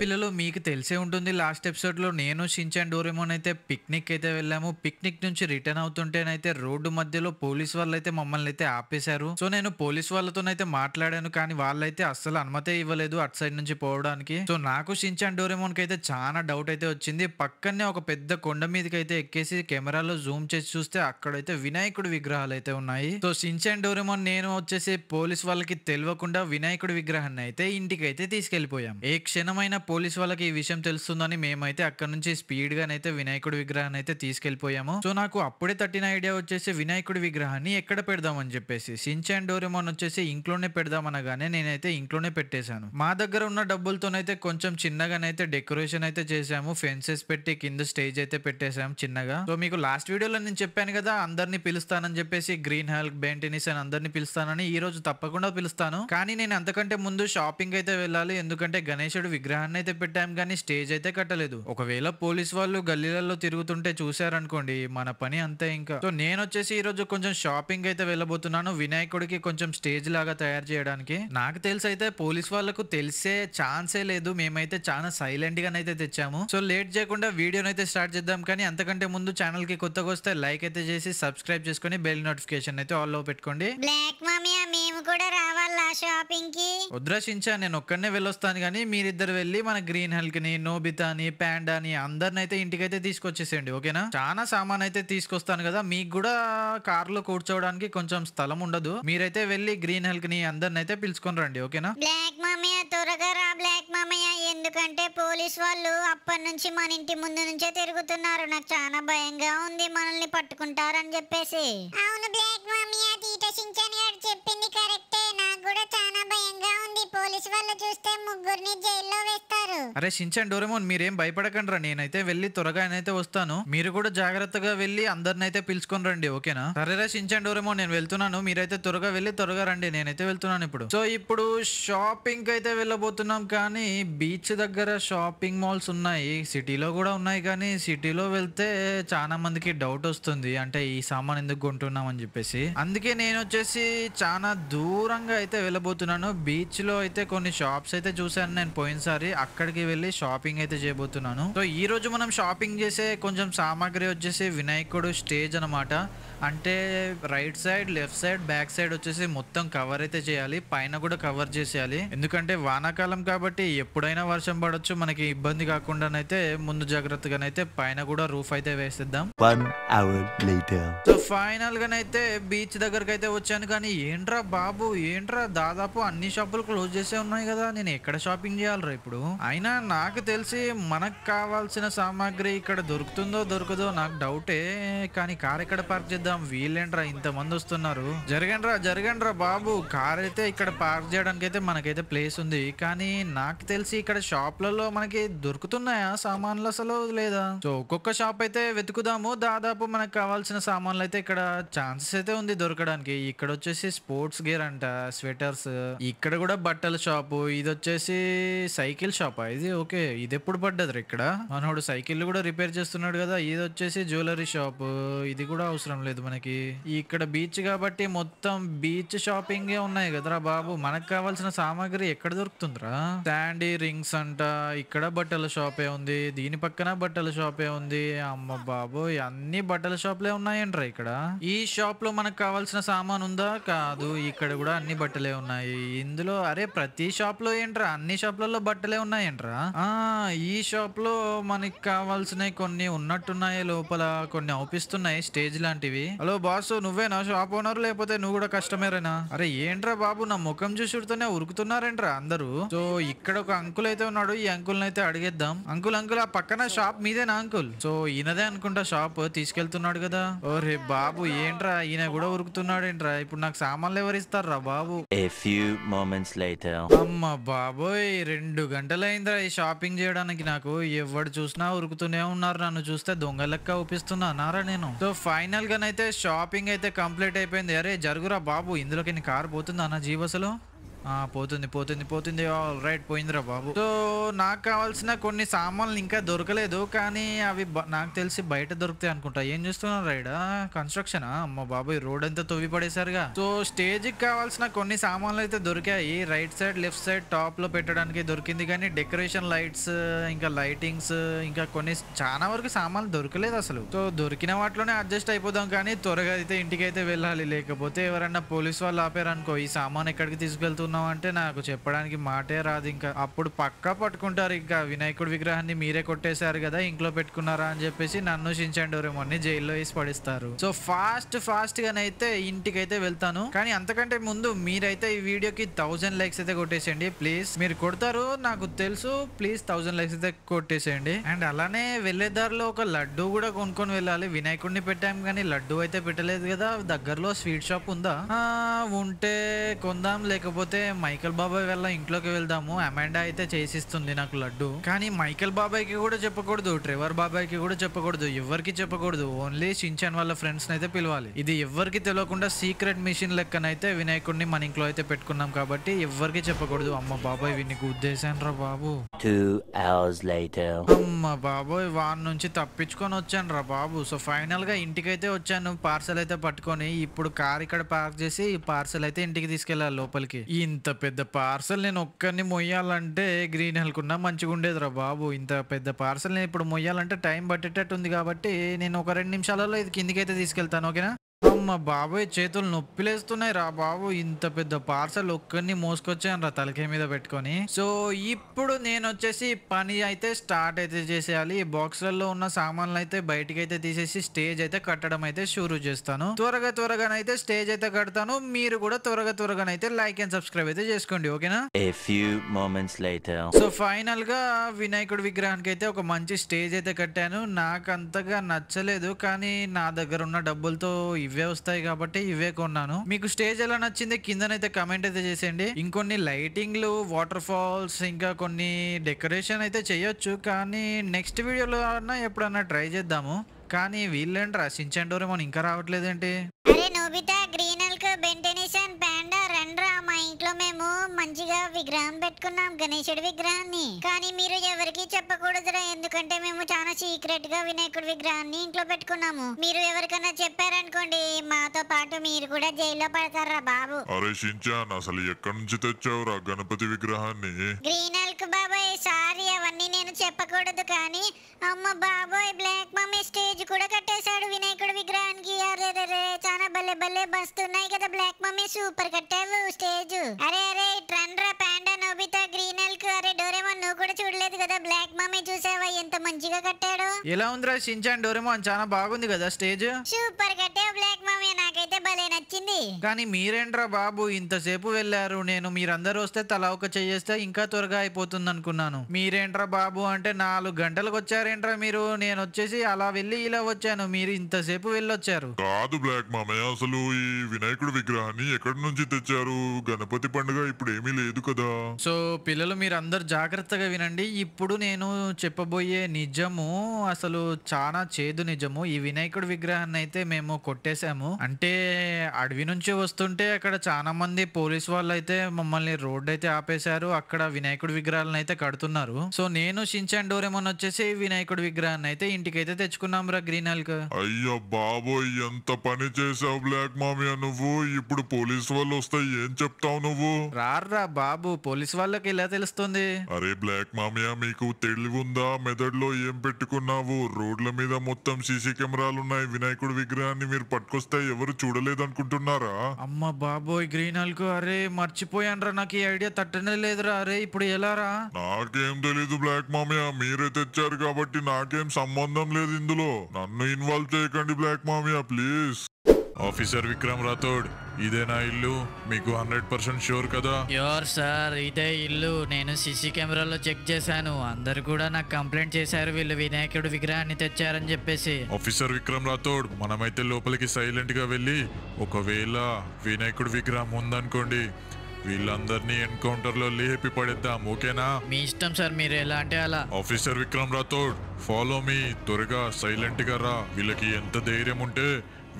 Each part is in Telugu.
పిల్లలు మీకు తెలిసే ఉంటుంది లాస్ట్ ఎపిసోడ్లో నేను షించాన్ డోరేమోన్ అయితే పిక్నిక్ అయితే వెళ్ళాము పిక్నిక్ నుంచి రిటర్న్ అవుతుంటేనైతే రోడ్డు మధ్యలో పోలీస్ వాళ్ళు అయితే మమ్మల్ని అయితే ఆపేశారు సో నేను పోలీస్ వాళ్ళతోనైతే మాట్లాడాను కానీ వాళ్ళైతే అస్సలు అనుమతి ఇవ్వలేదు అటు సైడ్ నుంచి పోవడానికి సో నాకు షించాన్ కి అయితే చాలా డౌట్ అయితే వచ్చింది పక్కనే ఒక పెద్ద కొండ మీదకి అయితే ఎక్కేసి కెమెరాలో జూమ్ చేసి చూస్తే అక్కడైతే వినాయకుడి విగ్రహాలు అయితే ఉన్నాయి సో షించాన్ డోరేమోన్ నేను వచ్చేసి పోలీస్ వాళ్ళకి తెలియకుండా వినాయకుడి విగ్రహాన్ని అయితే ఇంటికి అయితే తీసుకెళ్లిపోయాం ఏ క్షణమైన పోలీస్ వాళ్ళకి ఈ విషయం తెలుస్తుందని మేమైతే అక్కడ నుంచి స్పీడ్గానైతే వినాయకుడి విగ్రహాన్ని అయితే తీసుకెళ్లిపోయాము సో నాకు అప్పుడే తట్టిన ఐడియా వచ్చేసి వినాయకుడి విగ్రహాన్ని ఎక్కడ పెడదామని చెప్పేసి సించ్ అండ్ డోరిమోన్ వచ్చేసి ఇంట్లోనే అనగానే నేనైతే ఇంట్లోనే పెట్టేశాను మా దగ్గర ఉన్న డబ్బులతోనైతే కొంచెం చిన్నగానైతే డెకరేషన్ అయితే చేశాము ఫెన్సెస్ పెట్టి కింద స్టేజ్ అయితే పెట్టేశాము చిన్నగా సో మీకు లాస్ట్ వీడియోలో నేను చెప్పాను కదా అందరినీ పిలుస్తానని చెప్పేసి గ్రీన్ హెల్క్ బెయింటెనిస్ అని అందరినీ పిలుస్తానని ఈ రోజు తప్పకుండా పిలుస్తాను కానీ నేను అంతకంటే ముందు షాపింగ్ అయితే వెళ్ళాలి ఎందుకంటే గణేశుడు విగ్రహాన్ని బోర్డుని అయితే పెట్టాం కానీ స్టేజ్ అయితే కట్టలేదు ఒకవేళ పోలీస్ వాళ్ళు గల్లీలలో తిరుగుతుంటే చూసారనుకోండి మన పని అంతే ఇంకా సో నేను వచ్చేసి ఈ రోజు కొంచెం షాపింగ్ అయితే వెళ్ళబోతున్నాను వినాయకుడికి కొంచెం స్టేజ్ లాగా తయారు చేయడానికి నాకు తెలిసి అయితే పోలీస్ వాళ్ళకు తెలిసే ఛాన్సే లేదు మేమైతే చాలా సైలెంట్ అయితే తెచ్చాము సో లేట్ చేయకుండా వీడియోని అయితే స్టార్ట్ చేద్దాం కానీ అంతకంటే ముందు ఛానల్ కి కొత్తగా వస్తే లైక్ అయితే చేసి సబ్స్క్రైబ్ చేసుకుని బెల్ నోటిఫికేషన్ అయితే ఆల్ లో పెట్టుకోండి బ్లాక్ మేము కూడా రావాలా షాపింగ్ కి ఉద్రశించా నేను ఒక్కడనే వెళ్ళొస్తాను కానీ మీరిద్దరు వెళ్ళి మన గ్రీన్ హెల్క్ ని నోబితాని ప్యాండాని అయితే ఇంటికైతే తీసుకొచ్చేసేయండి ఓకేనా చాలా సామాన్ అయితే తీసుకొస్తాను కదా మీకు కూడా కార్ లో కూర్చోవడానికి కొంచెం స్థలం ఉండదు మీరైతే వెళ్ళి గ్రీన్ హెల్క్ ని అయితే పిలుచుకొని రండి ఓకేనా బ్లాక్ మామయ్య త్వరగా రా బ్లాక్ మామయ్య ఎందుకంటే పోలీస్ వాళ్ళు అప్పటి నుంచి మన ఇంటి ముందు నుంచే తిరుగుతున్నారు నాకు చాలా భయంగా ఉంది మనల్ని పట్టుకుంటారని చెప్పేసి అవును పోలీసు వాళ్ళు చూస్తే ముగ్గురిని జైల్లో వేస్తారు అరే షించన్ డోరేమోన్ మీరేం భయపడకండి రా నేనైతే వెళ్ళి త్వరగా అయితే వస్తాను మీరు కూడా జాగ్రత్తగా వెళ్ళి అందరినైతే పిలుచుకొని రండి ఓకేనా రా షించన్ డోరేమోన్ నేను వెళ్తున్నాను మీరైతే త్వరగా వెళ్ళి త్వరగా రండి నేనైతే వెళ్తున్నాను ఇప్పుడు సో ఇప్పుడు షాపింగ్ అయితే వెళ్ళబోతున్నాం కానీ బీచ్ దగ్గర షాపింగ్ మాల్స్ ఉన్నాయి సిటీలో కూడా ఉన్నాయి కానీ సిటీలో వెళ్తే చాలా మందికి డౌట్ వస్తుంది అంటే ఈ సామాన్ ఎందుకు కొంటున్నాం అని చెప్పేసి అందుకే నేను వచ్చేసి చాలా దూరంగా అయితే వెళ్ళబోతున్నాను బీచ్ లో అయితే కొన్ని షాప్స్ అయితే చూసాను నేను పోయినసారి అక్కడికి వెళ్ళి షాపింగ్ అయితే చేయబోతున్నాను సో ఈ రోజు మనం షాపింగ్ చేసే కొంచెం సామాగ్రి వచ్చేసి వినాయకుడు స్టేజ్ అనమాట అంటే right side left side back side వచ్చేసి మొత్తం కవర్ అయితే చేయాలి పైన కూడా కవర్ చేసేయాలి ఎందుకంటే వానాకాలం కాబట్టి ఎప్పుడైనా వర్షం పడవచ్చు మనకి ఇబ్బంది కాకుండానైతే ముందు జాగ్రత్తగానైతే పైన కూడా రూఫ్ అయితే వేసేద్దాం సో ఫైనల్ గానైతే బీచ్ దగ్గరకైతే అయితే వచ్చాను కానీ ఏంట్రా బాబు ఏంట్రా దాదాపు అన్ని షాపులు క్లోజ్ చేసి షాప్సే ఉన్నాయి కదా నేను ఎక్కడ షాపింగ్ చేయాలరా ఇప్పుడు అయినా నాకు తెలిసి మనకు కావాల్సిన సామాగ్రి ఇక్కడ దొరుకుతుందో దొరకదో నాకు డౌటే కానీ కార్ ఎక్కడ పార్క్ చేద్దాం వీళ్ళేంట్రా ఇంతమంది వస్తున్నారు జరగండ్రా జరగండ్రా బాబు కార్ అయితే ఇక్కడ పార్క్ చేయడానికి అయితే మనకైతే ప్లేస్ ఉంది కానీ నాకు తెలిసి ఇక్కడ షాప్లలో మనకి దొరుకుతున్నాయా సామాన్లు అసలు లేదా సో ఒక్కొక్క షాప్ అయితే వెతుకుదాము దాదాపు మనకు కావాల్సిన సామాన్లు అయితే ఇక్కడ ఛాన్సెస్ అయితే ఉంది దొరకడానికి ఇక్కడ వచ్చేసి స్పోర్ట్స్ గేర్ అంట స్వెటర్స్ ఇక్కడ కూడా బట్టల షాపు ఇది వచ్చేసి సైకిల్ షాప్ ఇది ఓకే ఇది ఎప్పుడు పడ్డది ఇక్కడ మనోడు సైకిల్ కూడా రిపేర్ చేస్తున్నాడు కదా ఇది వచ్చేసి జ్యువెలరీ షాప్ ఇది కూడా అవసరం లేదు మనకి ఇక్కడ బీచ్ కాబట్టి మొత్తం బీచ్ షాపింగ్ ఉన్నాయి కదరా బాబు మనకు కావాల్సిన సామాగ్రి ఎక్కడ దొరుకుతుందిరా శాండీ రింగ్స్ అంట ఇక్కడ బట్టల షాపే ఉంది దీని పక్కన బట్టల షాపే ఉంది అమ్మ బాబు అన్ని బట్టల షాప్లే ఉన్నాయంట్రా ఇక్కడ ఈ షాప్ లో మనకు కావాల్సిన సామాన్ ఉందా కాదు ఇక్కడ కూడా అన్ని బట్టలే ఉన్నాయి ఇందులో అరే ప్రతి ప్రతి షాప్ లో ఏంట్రా అన్ని షాపులలో బట్టలే ఉన్నాయంట్రా ఆ ఈ షాప్ లో మనకి కావాల్సినవి కొన్ని ఉన్నట్టున్నాయి లోపల కొన్ని అవుపిస్తున్నాయి స్టేజ్ లాంటివి హలో బాస్ నువ్వేనా షాప్ ఓనర్ లేకపోతే నువ్వు కూడా కష్టమేరేనా అరే ఏంట్రా బాబు నా ముఖం చూసుడుతోనే ఉరుకుతున్నారేంట్రా అందరూ సో ఇక్కడ ఒక అంకుల్ అయితే ఉన్నాడు ఈ అంకుల్ అయితే అడిగేద్దాం అంకుల్ అంకుల్ ఆ పక్కన షాప్ మీదేనా అంకుల్ సో ఈయనదే అనుకుంటా షాప్ తీసుకెళ్తున్నాడు కదా ఓరే బాబు ఏంట్రా ఈయన కూడా ఉరుకుతున్నాడేంట్రా ఇప్పుడు నాకు సామాన్లు ఎవరిస్తారా బాబు ఏ ఫ్యూ moments later అమ్మ బాబోయ్ రెండు గంటలైందిరా ఈ షాపింగ్ చేయడానికి నాకు ఎవడు చూసినా ఉరుకుతూనే ఉన్నారు నన్ను చూస్తే దొంగ లెక్క అన్నారా నేను సో ఫైనల్ గానైతే షాపింగ్ అయితే కంప్లీట్ అయిపోయింది అరే జరుగురా బాబు ఇందులోకి నేను కారు పోతుందా నా జీవసలో పోతుంది పోతుంది పోతుంది ఆల్ రైట్ పోయిందిరా బాబు సో నాకు కావాల్సిన కొన్ని సామాన్లు ఇంకా దొరకలేదు కానీ అవి నాకు తెలిసి బయట దొరుకుతాయి అనుకుంటా ఏం చూస్తున్నావు రైడ్ కన్స్ట్రక్షన్ అమ్మ బాబు రోడ్ అంతా తొవ్వి పడేసారుగా సో కి కావాల్సిన కొన్ని సామాన్లు అయితే దొరికాయి right side left side top లో పెట్టడానికి దొరికింది కానీ డెకరేషన్ లైట్స్ ఇంకా లైటింగ్స్ ఇంకా కొన్ని చాలా వరకు సామాన్లు దొరకలేదు అసలు సో దొరికిన వాటిలోనే అడ్జస్ట్ అయిపోదాం కానీ త్వరగా అయితే ఇంటికి అయితే వెళ్ళాలి లేకపోతే ఎవరన్నా పోలీస్ వాళ్ళు ఆపారనుకో ఈ సామాన్ ఎక్కడికి తీసుకెళ్తున్నా పట్టుకున్నాం అంటే నాకు చెప్పడానికి మాటే రాదు ఇంకా అప్పుడు పక్కా పట్టుకుంటారు ఇంకా వినాయకుడి విగ్రహాన్ని మీరే కొట్టేశారు కదా ఇంట్లో పెట్టుకున్నారా అని చెప్పేసి నన్ను షించండోరేమో అని జైల్లో వేసి పడిస్తారు సో ఫాస్ట్ ఫాస్ట్ గానైతే అయితే వెళ్తాను కానీ అంతకంటే ముందు మీరైతే ఈ వీడియోకి థౌజండ్ లైక్స్ అయితే కొట్టేసేయండి ప్లీజ్ మీరు కొడతారు నాకు తెలుసు ప్లీజ్ థౌజండ్ లైక్స్ అయితే కొట్టేసేయండి అండ్ అలానే వెళ్లే దారిలో ఒక లడ్డు కూడా కొనుక్కొని వెళ్ళాలి వినాయకుడిని పెట్టాం కానీ లడ్డు అయితే పెట్టలేదు కదా దగ్గరలో స్వీట్ షాప్ ఉందా ఉంటే కొందాం లేకపోతే మైకల్ బాబాయ్ వల్ల ఇంట్లోకి వెళ్దాము అమాండా అయితే చేసిస్తుంది నాకు లడ్డు కానీ మైకల్ బాబాయ్కి కూడా చెప్పకూడదు ట్రెవర్ బాబాయ్కి కూడా చెప్పకూడదు ఎవరికి చెప్పకూడదు ఓన్లీ షించాన్ వాళ్ళ ఫ్రెండ్స్ అయితే పిలవాలి ఇది ఎవరికి తెలియకుండా సీక్రెట్ మిషన్ లెక్కనైతే వినాయకుడిని మన ఇంట్లో అయితే పెట్టుకున్నాం కాబట్టి ఎవరికి చెప్పకూడదు అమ్మ బాబాయ్ వీనికి ఉద్దేశాన్ రా బాబు అమ్మ బాబాయ్ వాన్ నుంచి తప్పించుకొని వచ్చాను రా బాబు సో ఫైనల్ గా ఇంటికి అయితే వచ్చాను పార్సల్ అయితే పట్టుకొని ఇప్పుడు కార్ ఇక్కడ పార్క్ చేసి పార్సల్ అయితే ఇంటికి తీసుకెళ్ళాలి లోపలికి ఈ ఇంత పెద్ద పార్సల్ నేను ఒక్కరిని మొయ్యాలంటే గ్రీన్ హెల్క్ ఉన్నా మంచిగా ఉండేదిరా బాబు ఇంత పెద్ద పార్సల్ నేను ఇప్పుడు మొయ్యాలంటే టైం పట్టేటట్టు ఉంది కాబట్టి నేను ఒక రెండు నిమిషాలలో ఇది కిందికైతే తీసుకెళ్తాను ఓకేనా అమ్మ బాబోయ్ చేతులు నొప్పిలేస్తున్నాయి రా బాబు ఇంత పెద్ద పార్సల్ ఒక్కరిని మోసుకొచ్చాను రా తలకే మీద పెట్టుకొని సో ఇప్పుడు నేను వచ్చేసి పని అయితే స్టార్ట్ అయితే చేసేయాలి ఈ బాక్స్లలో ఉన్న సామాన్లు అయితే బయటికి అయితే తీసేసి స్టేజ్ అయితే కట్టడం అయితే షూరు చేస్తాను త్వరగా త్వరగానైతే స్టేజ్ అయితే కడతాను మీరు కూడా త్వరగా త్వరగానైతే లైక్ అండ్ సబ్స్క్రైబ్ అయితే చేసుకోండి ఓకేనా సో ఫైనల్ గా వినాయకుడి విగ్రహానికి అయితే ఒక మంచి స్టేజ్ అయితే కట్టాను నాకు అంతగా నచ్చలేదు కానీ నా దగ్గర ఉన్న డబ్బులతో ఇవే వస్తాయి కాబట్టి ఇవే కొన్నాను మీకు స్టేజ్ ఎలా నచ్చింది కిందనైతే కమెంట్ అయితే చేసేయండి ఇంకొన్ని లైటింగ్లు వాటర్ ఫాల్స్ ఇంకా కొన్ని డెకరేషన్ అయితే చేయొచ్చు కానీ నెక్స్ట్ వీడియోలో అన్నా ఎప్పుడన్నా ట్రై చేద్దాము కానీ వీళ్ళేంటి రా మనం ఇంకా రావట్లేదేంటి అరే నోబిత గ్రీన్ ఎల్క్ బెంటెనిస్ పాండా రండ్రా మా ఇంట్లో మేము మంచిగా విగ్రహం పెట్టుకున్నాం గణేశుడి విగ్రహాన్ని కానీ మీరు ఎవరికి చెప్పకూడదురా ఎందుకంటే మేము చాలా సీక్రెట్ గా వినాయకుడి విగ్రహాన్ని ఇంట్లో పెట్టుకున్నాము మీరు ఎవరికన్నా చెప్పారనుకోండి మాతో పాటు మీరు కూడా జైల్లో పడతారా బాబు అరే షించాన్ అసలు ఎక్కడి నుంచి తెచ్చావురా గణపతి విగ్రహాన్ని గ్రీన్ ఎల్క్ బాబాయ్ సారీ అవన్నీ నేను చెప్పకూడదు కానీ అమ్మ బాబోయ్ బ్లాక్ మమ్మీ స్టేజ్ కూడా కట్టేశాడు వినాయకుడి విగ్రహానికి అరే రే చాలా భలే భలే బస్తున్నాయి కదా బ్లాక్ మమ్మీ సూపర్ కట్టావు స్టేజ్ అరే అరే ట్రండ్రా ప్యాండా నోబిత గ్రీన్ ఎల్క్ అరే డోరేమోన్ నువ్వు కూడా చూడలేదు కదా బ్లాక్ మమ్మీ చూసావా ఎంత మంచిగా కట్టాడు ఎలా ఉందిరా షించాన్ డోరేమోన్ చాలా బాగుంది కదా స్టేజ్ సూపర్ కట్టావు బ్లాక్ మమ్మీ నాకైతే భలే నచ్చింది కానీ మీరేంట్రా బాబు ఇంతసేపు వెళ్ళారు నేను మీరందరూ వస్తే తలా ఒక చేస్తే ఇంకా త్వరగా అయిపోతుంది అనుకున్నాను మీరేంట్రా బాబు అంటే నాలుగు గంటలకు వచ్చారేంట్రా మీరు నేను వచ్చేసి అలా వెళ్ళి ఇలా వచ్చాను మీరు ఇంతసేపు వెళ్ళొచ్చారు కాదు బ్లాక్ మమ్మీ మామయ్య అసలు ఈ వినాయకుడు విగ్రహాన్ని ఎక్కడి నుంచి తెచ్చారు గణపతి పండుగ ఇప్పుడు ఏమీ లేదు కదా సో పిల్లలు మీరందరు జాగ్రత్తగా వినండి ఇప్పుడు నేను చెప్పబోయే నిజము అసలు చాలా చేదు నిజము ఈ వినాయకుడు విగ్రహాన్ని అయితే మేము కొట్టేశాము అంటే అడవి నుంచి వస్తుంటే అక్కడ చాలా మంది పోలీస్ వాళ్ళు అయితే మమ్మల్ని రోడ్ అయితే ఆపేశారు అక్కడ వినాయకుడి విగ్రహాలను అయితే కడుతున్నారు సో నేను షించాన్ డోరేమోన్ వచ్చేసి వినాయకుడి విగ్రహాన్ని అయితే ఇంటికైతే తెచ్చుకున్నాం రా గ్రీన్ అయ్యో బాబోయ్ ఎంత పని చేసి చేసావు బ్లాక్ మామియా నువ్వు ఇప్పుడు పోలీస్ వాళ్ళు వస్తాయి ఏం చెప్తావు నువ్వు రారా బాబు పోలీస్ వాళ్ళకి ఇలా తెలుస్తుంది అరే బ్లాక్ మామియా మీకు తెలివి ఉందా మెదడులో ఏం పెట్టుకున్నావు రోడ్ల మీద మొత్తం సీసీ కెమెరాలు ఉన్నాయి వినాయకుడు విగ్రహాన్ని మీరు పట్టుకొస్తే ఎవరు చూడలేదనుకుంటున్నారా అమ్మ బాబోయ్ గ్రీన్ కు అరే మర్చిపోయాను నాకు ఈ ఐడియా తట్టనే లేదురా అరే ఇప్పుడు ఎలా రా నాకేం తెలీదు బ్లాక్ మామియా మీరే తెచ్చారు కాబట్టి నాకేం సంబంధం లేదు ఇందులో నన్ను ఇన్వాల్వ్ చేయకండి బ్లాక్ మామియా ప్లీజ్ ఆఫీసర్ విక్రమ్ రాథోడ్ ఇదే నా ఇల్లు మీకు హండ్రెడ్ పర్సెంట్ షూర్ కదా యోర్ సార్ ఇదే ఇల్లు నేను సిసి కెమెరాలో చెక్ చేశాను అందరు కూడా నాకు కంప్లైంట్ చేశారు వీళ్ళు వినాయకుడు విగ్రహాన్ని తెచ్చారని చెప్పేసి ఆఫీసర్ విక్రమ్ రాథోడ్ మనమైతే లోపలికి సైలెంట్ గా వెళ్ళి ఒకవేళ వినాయకుడు విగ్రహం ఉందనుకోండి వీళ్ళందరినీ ఎన్కౌంటర్ లో లేపి పడేద్దాం ఓకేనా మీ ఇష్టం సార్ మీరు ఎలా అంటే అలా officer Vikram Rathod follow me త్వరగా సైలెంట్ గా రా వీళ్ళకి ఎంత ధైర్యం ఉంటే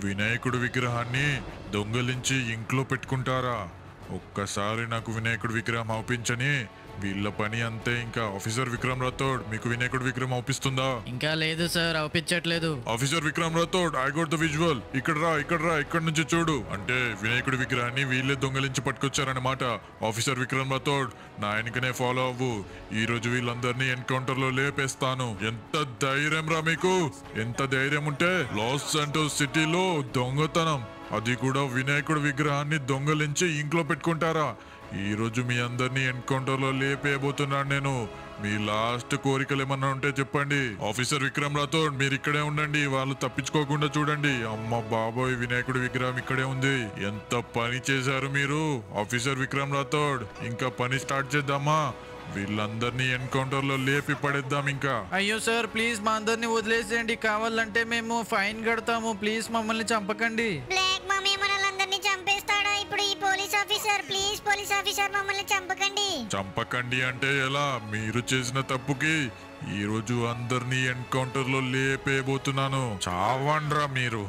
వినాయకుడు విగ్రహాన్ని దొంగలించి ఇంట్లో పెట్టుకుంటారా ఒక్కసారి నాకు వినాయకుడు విగ్రహం అవపించని వీళ్ళ పని అంతే ఇంకా ఆఫీసర్ విక్రమ్ రాథోడ్ మీకు వినాయకుడు విక్రమ్ అవుపిస్తుందా ఇంకా లేదు సార్ అవపించట్లేదు officer Vikram Rathod I got the visual ఇక్కడ రా ఇక్కడ రా ఇక్కడ నుంచి చూడు అంటే వినాయకుడి విగ్రహాన్ని వీళ్ళే దొంగలించి పట్టుకొచ్చారన్నమాట ఆఫీసర్ విక్రమ్ రాథోడ్ నా ఆయనకనే ఫాలో అవ్వు ఈ రోజు వీళ్ళందరినీ ఎన్కౌంటర్ లో లేపేస్తాను ఎంత ధైర్యం రా మీకు ఎంత ధైర్యం ఉంటే లాస్ సాంటోస్ సిటీలో దొంగతనం అది కూడా వినాయకుడి విగ్రహాన్ని దొంగలించి ఇంట్లో పెట్టుకుంటారా ఈరోజు మీ అందరినీ ఎన్కౌంటర్లో లేపేయబోతున్నాను నేను మీ లాస్ట్ కోరికలు ఏమన్నా ఉంటే చెప్పండి ఆఫీసర్ విక్రమ్ రాథోడ్ మీరు ఇక్కడే ఉండండి వాళ్ళు తప్పించుకోకుండా చూడండి అమ్మ బాబోయ్ వినాయకుడు విగ్రహం ఇక్కడే ఉంది ఎంత పని చేశారు మీరు ఆఫీసర్ విక్రమ్ రాథోడ్ ఇంకా పని స్టార్ట్ చేద్దామా వీళ్ళందరినీ ఎన్కౌంటర్ లో లేపి పడేద్దాం ఇంకా అయ్యో సార్ ప్లీజ్ మా అందరిని వదిలేసేయండి కావాలంటే మేము ఫైన్ కడతాము ప్లీజ్ మమ్మల్ని చంపకండి black mummy officer please police officer మమ్మల్ని చంపకండి చంపకండి అంటే ఎలా మీరు చేసిన తప్పుకి ఈ రోజు అందరినీ ఎన్కౌంటర్ లో లేపేయబోతున్నాను చావండ్రా మీరు